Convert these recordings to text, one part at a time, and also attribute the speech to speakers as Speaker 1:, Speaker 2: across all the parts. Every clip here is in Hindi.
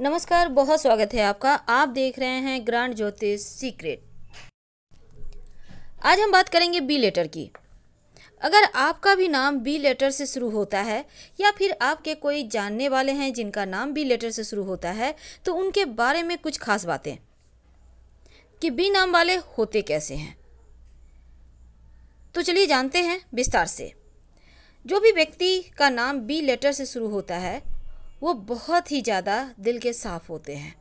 Speaker 1: नमस्कार बहुत स्वागत है आपका आप देख रहे हैं ग्रांड ज्योतिष सीक्रेट आज हम बात करेंगे बी लेटर की अगर आपका भी नाम बी लेटर से शुरू होता है या फिर आपके कोई जानने वाले हैं जिनका नाम बी लेटर से शुरू होता है तो उनके बारे में कुछ खास बातें कि बी नाम वाले होते कैसे हैं तो चलिए जानते हैं विस्तार से जो भी व्यक्ति का नाम बी लेटर से शुरू होता है वो बहुत ही ज़्यादा दिल के साफ़ होते हैं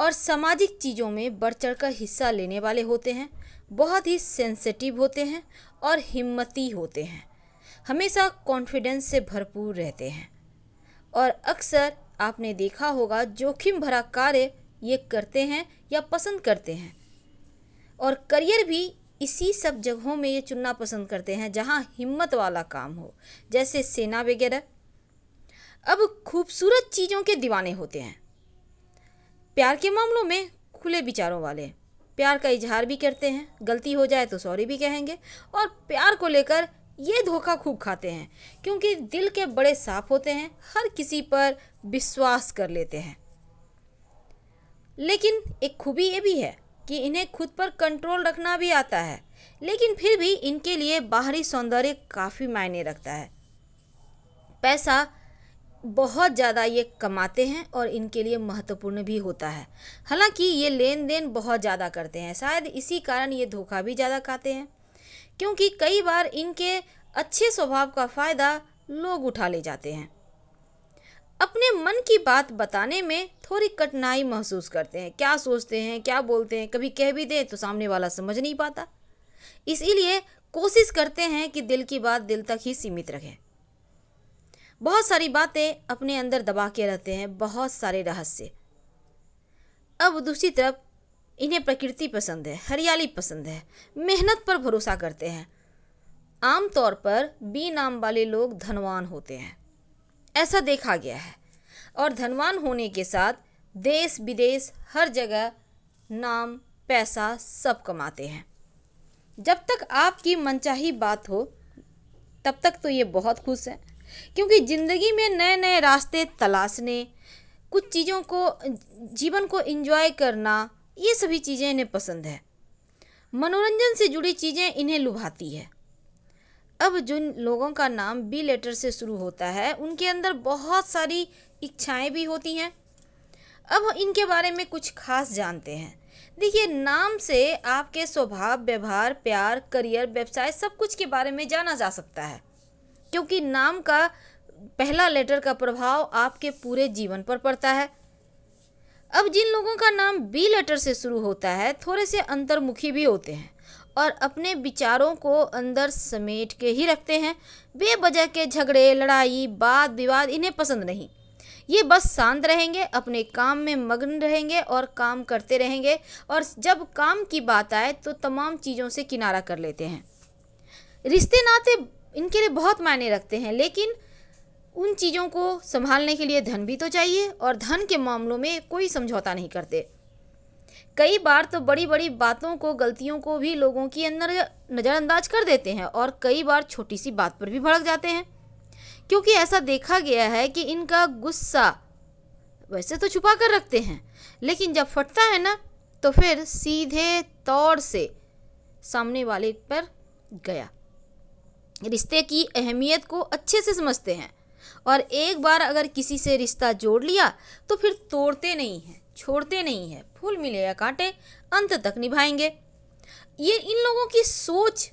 Speaker 1: और सामाजिक चीज़ों में बढ़ चढ़ कर हिस्सा लेने वाले होते हैं बहुत ही सेंसिटिव होते हैं और हिम्मती होते हैं हमेशा कॉन्फिडेंस से भरपूर रहते हैं और अक्सर आपने देखा होगा जोखिम भरा कार्य ये करते हैं या पसंद करते हैं और करियर भी इसी सब जगहों में ये चुनना पसंद करते हैं जहाँ हिम्मत वाला काम हो जैसे सेना वगैरह अब खूबसूरत चीज़ों के दीवाने होते हैं प्यार के मामलों में खुले विचारों वाले प्यार का इजहार भी करते हैं गलती हो जाए तो सॉरी भी कहेंगे और प्यार को लेकर ये धोखा खूब खाते हैं क्योंकि दिल के बड़े साफ होते हैं हर किसी पर विश्वास कर लेते हैं लेकिन एक खूबी ये भी है कि इन्हें खुद पर कंट्रोल रखना भी आता है लेकिन फिर भी इनके लिए बाहरी सौंदर्य काफ़ी मायने रखता है पैसा बहुत ज़्यादा ये कमाते हैं और इनके लिए महत्वपूर्ण भी होता है हालांकि ये लेन देन बहुत ज़्यादा करते हैं शायद इसी कारण ये धोखा भी ज़्यादा खाते हैं क्योंकि कई बार इनके अच्छे स्वभाव का फ़ायदा लोग उठा ले जाते हैं अपने मन की बात बताने में थोड़ी कठिनाई महसूस करते हैं क्या सोचते हैं क्या बोलते हैं कभी कह भी दें तो सामने वाला समझ नहीं पाता इसीलिए कोशिश करते हैं कि दिल की बात दिल तक ही सीमित रखें बहुत सारी बातें अपने अंदर दबा के रहते हैं बहुत सारे रहस्य अब दूसरी तरफ इन्हें प्रकृति पसंद है हरियाली पसंद है मेहनत पर भरोसा करते हैं आमतौर पर बी नाम वाले लोग धनवान होते हैं ऐसा देखा गया है और धनवान होने के साथ देश विदेश हर जगह नाम पैसा सब कमाते हैं जब तक आपकी मनचाही बात हो तब तक तो ये बहुत खुश हैं क्योंकि ज़िंदगी में नए नए रास्ते तलाशने कुछ चीज़ों को जीवन को इंजॉय करना ये सभी चीज़ें इन्हें पसंद है मनोरंजन से जुड़ी चीज़ें इन्हें लुभाती है अब जिन लोगों का नाम बी लेटर से शुरू होता है उनके अंदर बहुत सारी इच्छाएं भी होती हैं अब इनके बारे में कुछ खास जानते हैं देखिए नाम से आपके स्वभाव व्यवहार प्यार करियर व्यवसाय सब कुछ के बारे में जाना जा सकता है क्योंकि नाम का पहला लेटर का प्रभाव आपके पूरे जीवन पर पड़ता है अब जिन लोगों का नाम बी लेटर से शुरू होता है थोड़े से अंतर्मुखी भी होते हैं और अपने विचारों को अंदर समेट के ही रखते हैं बेवजह के झगड़े लड़ाई वाद विवाद इन्हें पसंद नहीं ये बस शांत रहेंगे अपने काम में मग्न रहेंगे और काम करते रहेंगे और जब काम की बात आए तो तमाम चीज़ों से किनारा कर लेते हैं रिश्ते नाते इनके लिए बहुत मायने रखते हैं लेकिन उन चीज़ों को संभालने के लिए धन भी तो चाहिए और धन के मामलों में कोई समझौता नहीं करते कई बार तो बड़ी बड़ी बातों को गलतियों को भी लोगों की अंदर नज़रअंदाज कर देते हैं और कई बार छोटी सी बात पर भी भड़क जाते हैं क्योंकि ऐसा देखा गया है कि इनका गुस्सा वैसे तो छुपा कर रखते हैं लेकिन जब फटता है ना तो फिर सीधे तौर से सामने वाले पर गया रिश्ते की अहमियत को अच्छे से समझते हैं और एक बार अगर किसी से रिश्ता जोड़ लिया तो फिर तोड़ते नहीं हैं छोड़ते नहीं हैं फूल मिले या कांटे अंत तक निभाएंगे ये इन लोगों की सोच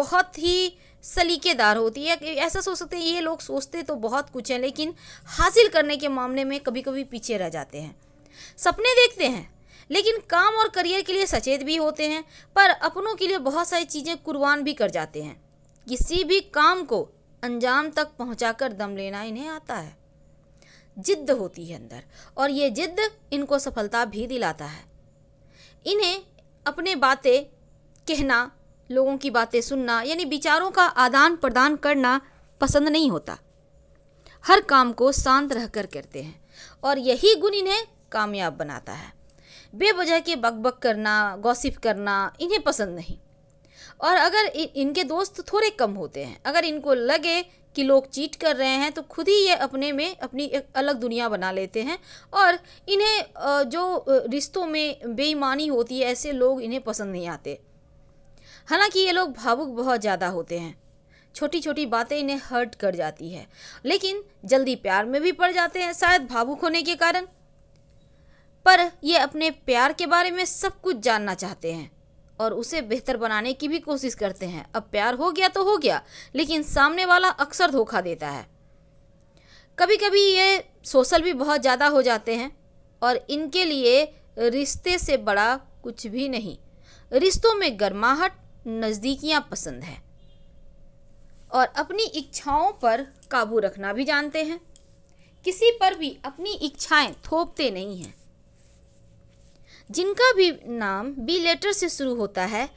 Speaker 1: बहुत ही सलीकेदार होती है ऐसा सोच सकते हैं ये लोग सोचते तो बहुत कुछ हैं लेकिन हासिल करने के मामले में कभी कभी पीछे रह जाते हैं सपने देखते हैं लेकिन काम और करियर के लिए सचेत भी होते हैं पर अपनों के लिए बहुत सारी चीज़ें कुर्बान भी कर जाते हैं किसी भी काम को अंजाम तक पहुंचाकर दम लेना इन्हें आता है जिद्द होती है अंदर और ये जिद्द इनको सफलता भी दिलाता है इन्हें अपने बातें कहना लोगों की बातें सुनना यानी विचारों का आदान प्रदान करना पसंद नहीं होता हर काम को शांत रहकर करते हैं और यही गुण इन्हें कामयाब बनाता है बेवजह के बकबक करना गॉसिप करना इन्हें पसंद नहीं और अगर इनके दोस्त थोड़े कम होते हैं अगर इनको लगे कि लोग चीट कर रहे हैं तो खुद ही ये अपने में अपनी एक अलग दुनिया बना लेते हैं और इन्हें जो रिश्तों में बेईमानी होती है ऐसे लोग इन्हें पसंद नहीं आते हालांकि ये लोग भावुक बहुत ज़्यादा होते हैं छोटी छोटी बातें इन्हें हर्ट कर जाती है लेकिन जल्दी प्यार में भी पड़ जाते हैं शायद भावुक होने के कारण पर ये अपने प्यार के बारे में सब कुछ जानना चाहते हैं और उसे बेहतर बनाने की भी कोशिश करते हैं अब प्यार हो गया तो हो गया लेकिन सामने वाला अक्सर धोखा देता है कभी कभी ये सोशल भी बहुत ज़्यादा हो जाते हैं और इनके लिए रिश्ते से बड़ा कुछ भी नहीं रिश्तों में गर्माहट नज़दीकियाँ पसंद है और अपनी इच्छाओं पर काबू रखना भी जानते हैं किसी पर भी अपनी इच्छाएं थोपते नहीं हैं जिनका भी नाम बी लेटर से शुरू होता है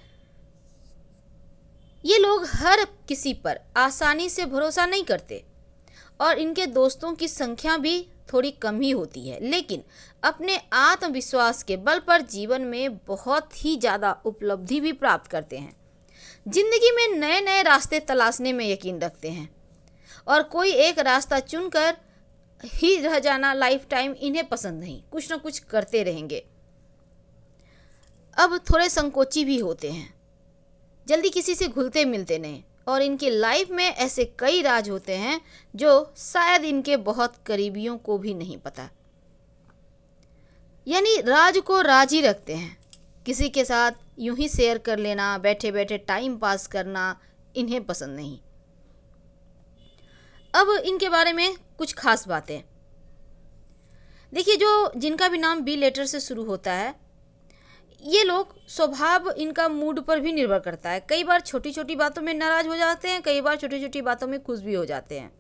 Speaker 1: ये लोग हर किसी पर आसानी से भरोसा नहीं करते और इनके दोस्तों की संख्या भी थोड़ी कम ही होती है लेकिन अपने आत्मविश्वास के बल पर जीवन में बहुत ही ज़्यादा उपलब्धि भी प्राप्त करते हैं जिंदगी में नए नए रास्ते तलाशने में यकीन रखते हैं और कोई एक रास्ता चुनकर ही रह जाना लाइफ टाइम इन्हें पसंद नहीं कुछ ना कुछ करते रहेंगे अब थोड़े संकोची भी होते हैं जल्दी किसी से घुलते मिलते नहीं और इनके लाइफ में ऐसे कई राज होते हैं जो शायद इनके बहुत करीबियों को भी नहीं पता यानी राज को राज ही रखते हैं किसी के साथ यूं ही शेयर कर लेना बैठे बैठे टाइम पास करना इन्हें पसंद नहीं अब इनके बारे में कुछ खास बातें देखिए जो जिनका भी नाम बी लेटर से शुरू होता है ये लोग स्वभाव इनका मूड पर भी निर्भर करता है कई बार छोटी छोटी बातों में नाराज हो जाते हैं कई बार छोटी छोटी बातों में खुश भी हो जाते हैं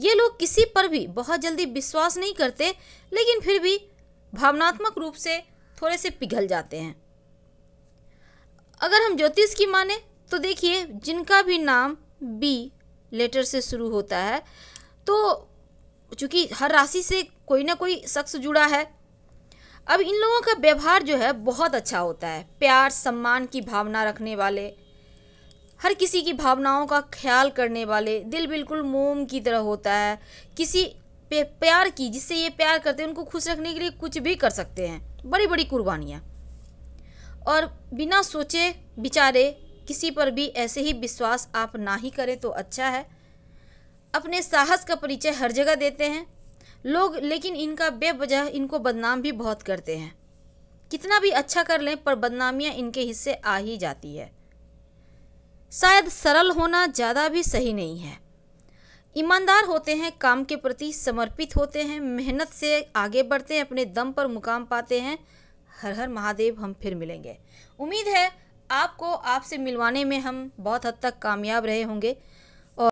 Speaker 1: ये लोग किसी पर भी बहुत जल्दी विश्वास नहीं करते लेकिन फिर भी भावनात्मक रूप से थोड़े से पिघल जाते हैं अगर हम ज्योतिष की माने तो देखिए जिनका भी नाम बी लेटर से शुरू होता है तो चूँकि हर राशि से कोई ना कोई शख्स जुड़ा है अब इन लोगों का व्यवहार जो है बहुत अच्छा होता है प्यार सम्मान की भावना रखने वाले हर किसी की भावनाओं का ख्याल करने वाले दिल बिल्कुल मोम की तरह होता है किसी पे प्यार की जिससे ये प्यार करते हैं उनको खुश रखने के लिए कुछ भी कर सकते हैं बड़ी बड़ी कुर्बानियाँ और बिना सोचे बिचारे किसी पर भी ऐसे ही विश्वास आप ना ही करें तो अच्छा है अपने साहस का परिचय हर जगह देते हैं लोग लेकिन इनका बेवजह इनको बदनाम भी बहुत करते हैं कितना भी अच्छा कर लें पर बदनामियाँ इनके हिस्से आ ही जाती है शायद सरल होना ज़्यादा भी सही नहीं है ईमानदार होते हैं काम के प्रति समर्पित होते हैं मेहनत से आगे बढ़ते हैं अपने दम पर मुकाम पाते हैं हर हर महादेव हम फिर मिलेंगे उम्मीद है आपको आपसे मिलवाने में हम बहुत हद तक कामयाब रहे होंगे